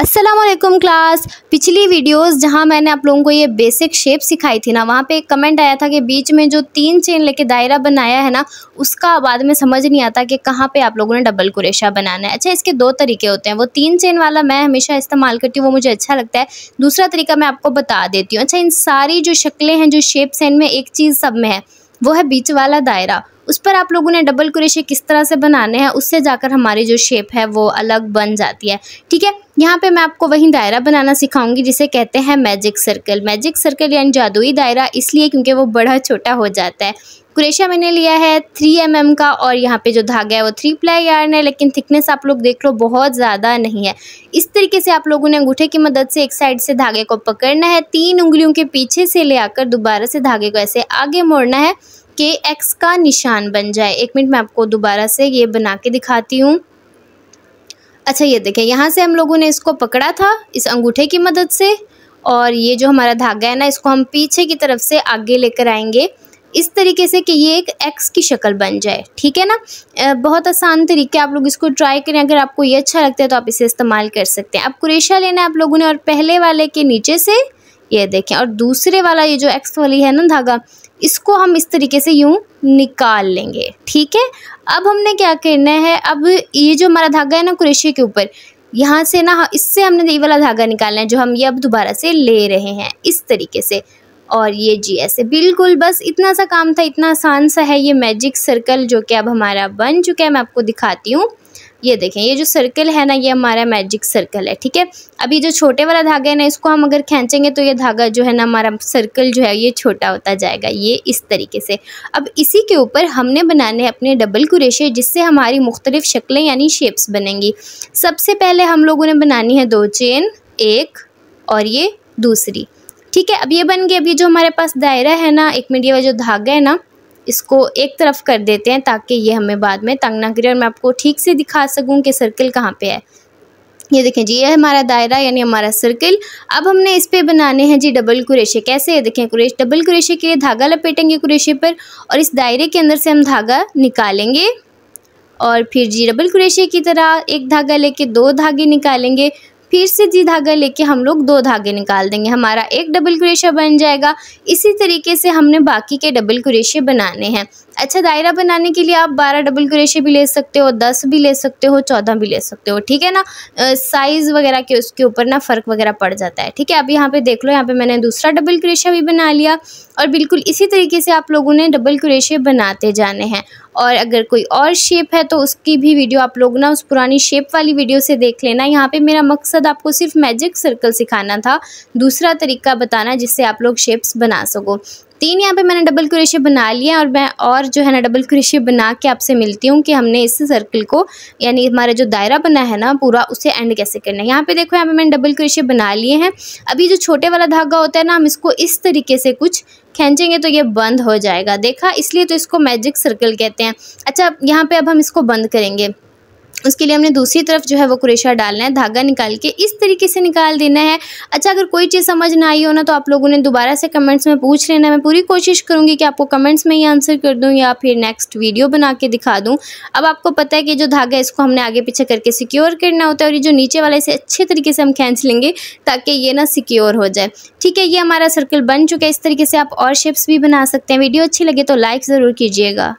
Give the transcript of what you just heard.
Aslam class पिछली videos जहां मैंने आप लोगों को ये बेसिक शेप सिखाई थी ना वहां पे एक कमेंट आया था कि बीच में जो तीन चेन लेके दायरा बनाया है ना उसका बाद में समझ नहीं आता कि कहाँ पे आप लोगों ने डबल कुरेशा बनाना है अच्छा इसके दो तरीके होते हैं वो तीन चेन वाला मैं हमेशा इस्तेमाल करती हूँ वो मुझे अच्छा लगता है दूसरा तरीका मैं आपको बता देती हूँ अच्छा इन सारी जो शक्लें हैं जो शेप्स हैं इनमें एक चीज़ सब में है वो है बीच वाला दायरा उस पर आप लोगों ने डबल क्रोशे किस तरह से बनाने हैं उससे जाकर हमारी जो शेप है वो अलग बन जाती है ठीक है यहाँ पे मैं आपको वही दायरा बनाना सिखाऊंगी जिसे कहते हैं मैजिक सर्कल मैजिक सर्कल यानी जादुई दायरा इसलिए क्योंकि वो बड़ा छोटा हो जाता है कुरेशिया मैंने लिया है थ्री एम mm का और यहाँ पे जो धागा है वो थ्री प्लाई यार्न है लेकिन थिकनेस आप लोग देख लो बहुत ज़्यादा नहीं है इस तरीके से आप लोगों ने अंगूठे की मदद से एक साइड से धागे को पकड़ना है तीन उंगलियों के पीछे से ले आकर दोबारा से धागे को ऐसे आगे मोड़ना है कि एक्स का निशान बन जाए एक मिनट मैं आपको दोबारा से ये बना के दिखाती हूँ अच्छा ये देखें यहाँ से हम लोगों ने इसको पकड़ा था इस अंगूठे की मदद से और ये जो हमारा धागा है ना इसको हम पीछे की तरफ से आगे लेकर आएंगे इस तरीके से कि ये एक एक्स की शक्ल बन जाए ठीक है ना बहुत आसान तरीके आप लोग इसको ट्राई करें अगर आपको ये अच्छा लगता है तो आप इसे इस्तेमाल कर सकते हैं अब कुरेशा लेना है आप लोगों ने और पहले वाले के नीचे से ये देखें और दूसरे वाला ये जो एक्स वाली है ना धागा इसको हम इस तरीके से यूँ निकाल लेंगे ठीक है अब हमने क्या करना है अब ये जो हमारा धागा है ना कुरेशे के ऊपर यहाँ से ना इससे हमने ये वाला धागा निकालना है जो हम ये अब दोबारा से ले रहे हैं इस तरीके से और ये जी ऐसे बिल्कुल बस इतना सा काम था इतना आसान सा है ये मैजिक सर्कल जो कि अब हमारा बन चुका है मैं आपको दिखाती हूँ ये देखें ये जो सर्कल है ना ये हमारा मैजिक सर्कल है ठीक है अभी जो छोटे वाला धागा है ना इसको हम अगर खींचेंगे तो ये धागा जो है ना हमारा सर्कल जो है ये छोटा होता जाएगा ये इस तरीके से अब इसी के ऊपर हमने बनाने अपने डबल कुरेशे जिससे हमारी मुख्तलिफ़ शक्लें यानी शेप्स बनेंगी सबसे पहले हम लोगों ने बनानी है दो चेन एक और ये दूसरी ठीक है अब ये बन गया अभी जो हमारे पास दायरा है ना एक मीडिया वाला जो धागा है ना इसको एक तरफ कर देते हैं ताकि ये हमें बाद में तंग ना करे और मैं आपको ठीक से दिखा सकूँ कि सर्किल कहाँ पर है ये देखें जी ये हमारा दायरा यानी हमारा सर्कल अब हमने इस पे बनाने हैं जी डबल कुरेशे कैसे ये देखें कुरेश डबल कुरेशे के लिए धागा लपेटेंगे कुरेशे पर और इस दायरे के अंदर से हम धागा निकालेंगे और फिर जी डबल कुरेशे की तरह एक धागा लेके दो धागे निकालेंगे फिर से जी धागा लेके हम लोग दो धागे निकाल देंगे हमारा एक डबल क्रेशा बन जाएगा इसी तरीके से हमने बाकी के डबल क्रेशे बनाने हैं अच्छा दायरा बनाने के लिए आप बारह डबल क्रेशे भी ले सकते हो दस भी ले सकते हो चौदह भी ले सकते हो ठीक है ना साइज़ वगैरह के उसके ऊपर ना फ़र्क वगैरह पड़ जाता है ठीक है अब यहाँ पे देख लो यहाँ पे मैंने दूसरा डबल क्रेशा भी बना लिया और बिल्कुल इसी तरीके से आप लोगों ने डबल क्रेशे बनाते जाने हैं और अगर कोई और शेप है तो उसकी भी वीडियो आप लोग ना उस पुरानी शेप वाली वीडियो से देख लेना यहाँ पे मेरा मकसद आपको सिर्फ मैजिक सर्कल सिखाना था दूसरा तरीका बताना जिससे आप लोग शेप्स बना सको तीन यहाँ पे मैंने डबल क्रोशिया बना लिया और मैं और जो है ना डबल क्रोशिया बना के आपसे मिलती हूँ कि हमने इस सर्कल को यानी हमारा जो दायरा बना है ना पूरा उसे एंड कैसे करना है यहाँ पे देखो यहाँ पे मैंने डबल क्रोशिया बना लिए हैं अभी जो छोटे वाला धागा होता है ना हम इसको इस तरीके से कुछ खींचेंगे तो ये बंद हो जाएगा देखा इसलिए तो इसको मैजिक सर्कल कहते हैं अच्छा यहाँ पर अब हम इसको बंद करेंगे उसके लिए हमने दूसरी तरफ जो है वो क्रेशा डालना है धागा निकाल के इस तरीके से निकाल देना है अच्छा अगर कोई चीज़ समझ ना आई हो ना तो आप लोगों ने दोबारा से कमेंट्स में पूछ लेना मैं पूरी कोशिश करूँगी कि आपको कमेंट्स में ही आंसर कर दूँ या फिर नेक्स्ट वीडियो बना के दिखा दूँ अब आपको पता है कि जो धागा इसको हमने आगे पीछे करके सिक्योर करना होता है और ये जो नीचे वाला इसे अच्छे तरीके से हम खींच लेंगे ताकि ये ना सिक्योर हो जाए ठीक है ये हमारा सर्कल बन चुका है इस तरीके से आप और शेप्स भी बना सकते हैं वीडियो अच्छी लगे तो लाइक ज़रूर कीजिएगा